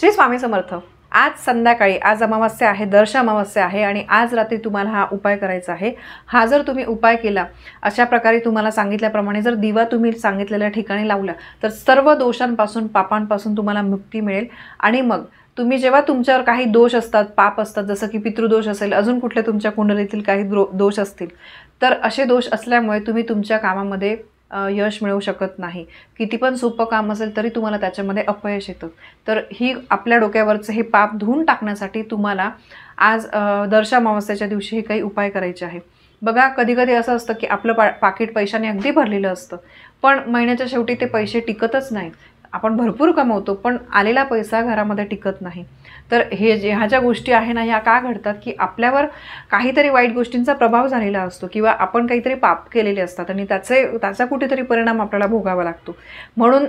श्री स्वामी समर्थ आज संध्याकाळी आज अमावस्या आहे दर्श अमावस्या आहे आणि आज रात्री तुम्हाला हा उपाय करायचा आहे हा जर तुम्ही उपाय केला अशा प्रकारे तुम्हाला सांगितल्याप्रमाणे जर दिवा तुम्ही सांगितलेल्या ठिकाणी लावला तर सर्व दोषांपासून पापांपासून तुम्हाला मुक्ती मिळेल आणि मग तुम्ही जेव्हा तुमच्यावर काही दोष असतात पाप असतात जसं की पितृदोष असेल अजून कुठल्या तुमच्या कुंडलीतील काही दोष असतील तर असे दोष असल्यामुळे तुम्ही तुमच्या कामामध्ये यश मिळवू शकत नाही किती पण सोपं काम असेल तरी तुम्हाला त्याच्यामध्ये अपयश येतं तर ही आपल्या डोक्यावरचं हे पाप धुवून टाकण्यासाठी तुम्हाला आज दर्श दिवशी हे काही उपाय करायचे आहे बघा कधी कधी असं असतं की आपलं पा पाकिट पैशाने अगदी भरलेलं असतं पण महिन्याच्या शेवटी ते पैसे टिकतच नाहीत आपण भरपूर कमवतो पण आलेला पैसा घरामध्ये टिकत नाही तर हे जे ह्या ज्या गोष्टी आहे ना ह्या का घडतात की आपल्यावर काहीतरी वाईट गोष्टींचा प्रभाव झालेला असतो किंवा आपण काहीतरी पाप केलेले असतात आणि त्याचे त्याचा कुठेतरी परिणाम आपल्याला भोगावा लागतो म्हणून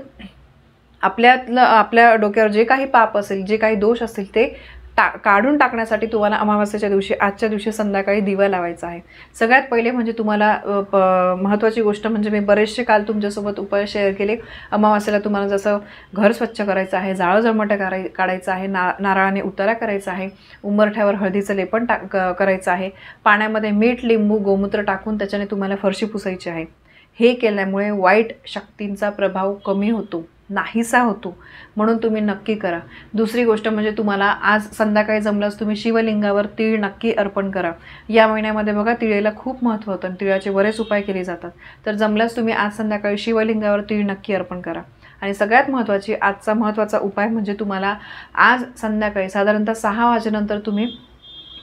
आपल्यातलं आपल्या डोक्यावर जे काही पाप असेल जे काही दोष असेल ते टा काढून टाकण्यासाठी तुम्हाला अमावस्याच्या दिवशी आजच्या दिवशी संध्याकाळी दिवा लावायचा आहे सगळ्यात पहिले म्हणजे तुम्हाला महत्वाची महत्त्वाची गोष्ट म्हणजे मी बरेचसे काल तुमच्यासोबत उपाय शेअर केले अमावास्याला तुम्हाला जसं घर स्वच्छ करायचं आहे जाळं कराय काढायचं आहे ना नारळाने उतारा करायचा आहे उंबरठ्यावर हळदीचं लेपण टाक करायचं आहे पाण्यामध्ये मीठ लिंबू गोमूत्र टाकून त्याच्याने तुम्हाला फरशी पुसायची आहे हे केल्यामुळे वाईट शक्तींचा प्रभाव कमी होतो नाहीसा होतो म्हणून तुम्ही नक्की करा दुसरी गोष्ट म्हणजे तुम्हाला आज संध्याकाळी जमल्यास तुम्ही शिवलिंगावर तीळ नक्की अर्पण करा या महिन्यामध्ये बघा तिळेला खूप महत्त्व होतं आणि तिळाचे बरेच उपाय केले जातात तर जमल्यास तुम्ही आज संध्याकाळी शिवलिंगावर तीळ नक्की अर्पण करा आणि सगळ्यात महत्त्वाची आजचा महत्त्वाचा उपाय म्हणजे तुम्हाला आज संध्याकाळी साधारणतः सहा वाजेनंतर तुम्ही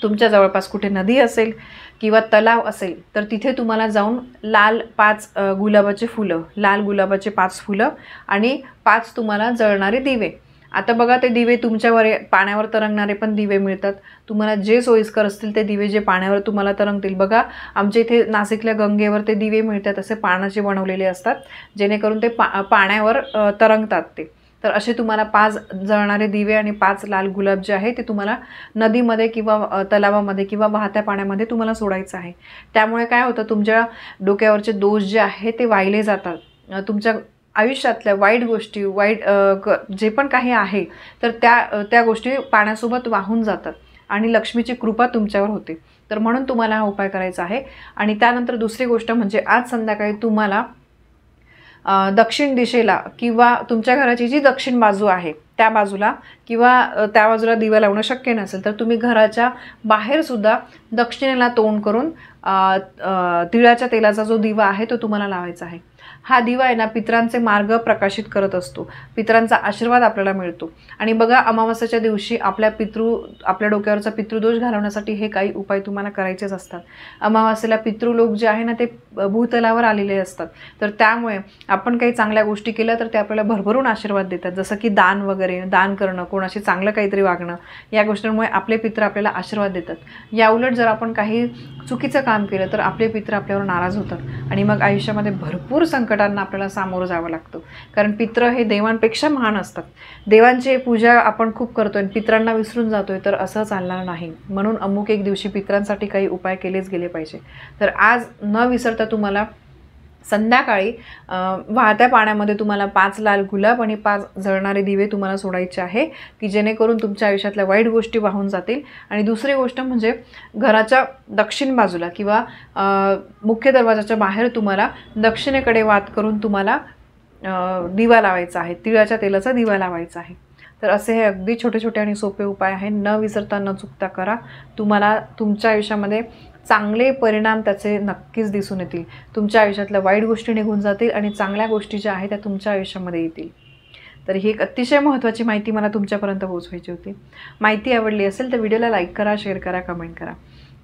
तुमच्या जवळपास कुठे नदी असेल किंवा तलाव असेल तर तिथे तुम्हाला जाऊन लाल पाच गुलाबाचे फुलं लाल गुलाबाचे पाच फुलं आणि पाच तुम्हाला जळणारे दिवे आता बघा ते दिवे तुमच्यावर पाण्यावर तरंगणारे पण दिवे मिळतात तुम्हाला जे सोयीस्कर असतील ते दिवे जे पाण्यावर तुम्हाला तरंगतील बघा आमच्या इथे नाशिकल्या गंगेवर ते दिवे मिळतात असे पानाचे बनवलेले असतात जेणेकरून ते पा पाण्यावर तरंगतात ते तर असे तुम्हाला पाच जळणारे दिवे आणि पाच लाल गुलाब जे आहे ते तुम्हाला नदीमध्ये किंवा तलावामध्ये किंवा वाहत्या पाण्यामध्ये तुम्हाला सोडायचं आहे त्यामुळे काय होतं तुमच्या डोक्यावरचे दोष जे आहे ते वाहिले जातात तुमच्या आयुष्यातल्या वाईट गोष्टी वाईट जे पण काही आहे तर त्या त्या गोष्टी पाण्यासोबत वाहून जातात आणि लक्ष्मीची कृपा तुमच्यावर होते तर म्हणून तुम्हाला हा उपाय करायचा आहे आणि त्यानंतर दुसरी गोष्ट म्हणजे आज संध्याकाळी तुम्हाला दक्षिण दिशेला किंवा तुमच्या घराची जी दक्षिण बाजू आहे त्या बाजूला किंवा त्या बाजूला दिवा लावणं शक्य नसेल तर तुम्ही घराच्या बाहेरसुद्धा दक्षिणेला तोंड करून तिळाच्या तेलाचा जो दिवा आहे तो तुम्हाला लावायचा आहे हा दिवा आहे ना पित्रांचे मार्ग प्रकाशित करत असतो पित्रांचा आशीर्वाद आपल्याला मिळतो आणि बघा अमावास्याच्या दिवशी आपल्या पितृ आपल्या डोक्यावरचा पितृदोष घालवण्यासाठी हे काही उपाय तुम्हाला करायचेच असतात अमावास्येला पितृ लोक जे आहे ना ते भूतलावर आलेले असतात तर त्यामुळे आपण काही चांगल्या गोष्टी केल्या तर ते आपल्याला भरभरून आशीर्वाद देतात जसं की दान वगैरे दान करणं कोणाशी चांगलं काहीतरी वागणं या गोष्टींमुळे आपले पित्र आपल्याला आशीर्वाद देतात या उलट जर आपण काही चुकीचं काम केलं तर आपले पित्र आपल्यावर नाराज होतात आणि मग आयुष्यामध्ये भरपूर संकटांना आपल्याला सामोरं जावं लागतं कारण पित्र हे देवांपेक्षा महान असतात देवांची पूजा आपण खूप करतो आणि पित्रांना विसरून जातो तर असं चालणार नाही म्हणून अमुक एक दिवशी पित्रांसाठी काही उपाय केलेच गेले पाहिजे तर आज न विसरता तुम्हाला संध्याकाळी वाहत्या पाण्यामध्ये तुम्हाला पाच लाल गुलाब आणि पाच जळणारे दिवे तुम्हाला सोडायचे आहे की जेणेकरून तुमच्या आयुष्यातल्या वाईट गोष्टी वाहून जातील आणि दुसरी गोष्ट म्हणजे घराच्या दक्षिण बाजूला किंवा मुख्य दरवाजाच्या बाहेर तुम्हाला दक्षिणेकडे वात करून तुम्हाला दिवा लावायचा आहे तिळाच्या तेलाचा दिवा लावायचा आहे तर असे हे अगदी छोटे छोटे आणि सोपे उपाय आहे न विसरता न चुकता करा तुम्हाला तुमच्या आयुष्यामध्ये चांगले परिणाम त्याचे नक्कीच दिसून येतील तुमच्या आयुष्यातल्या वाईट गोष्टी निघून जातील आणि चांगल्या गोष्टी ज्या आहेत त्या तुमच्या आयुष्यामध्ये येतील तर ही एक अतिशय महत्त्वाची माहिती मला तुमच्यापर्यंत पोहोचवायची होती माहिती आवडली असेल तर व्हिडिओला लाईक करा शेअर करा कमेंट करा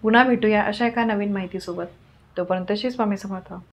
पुन्हा भेटूया अशा एका नवीन माहितीसोबत तोपर्यंत श्री स्वामी समर्थ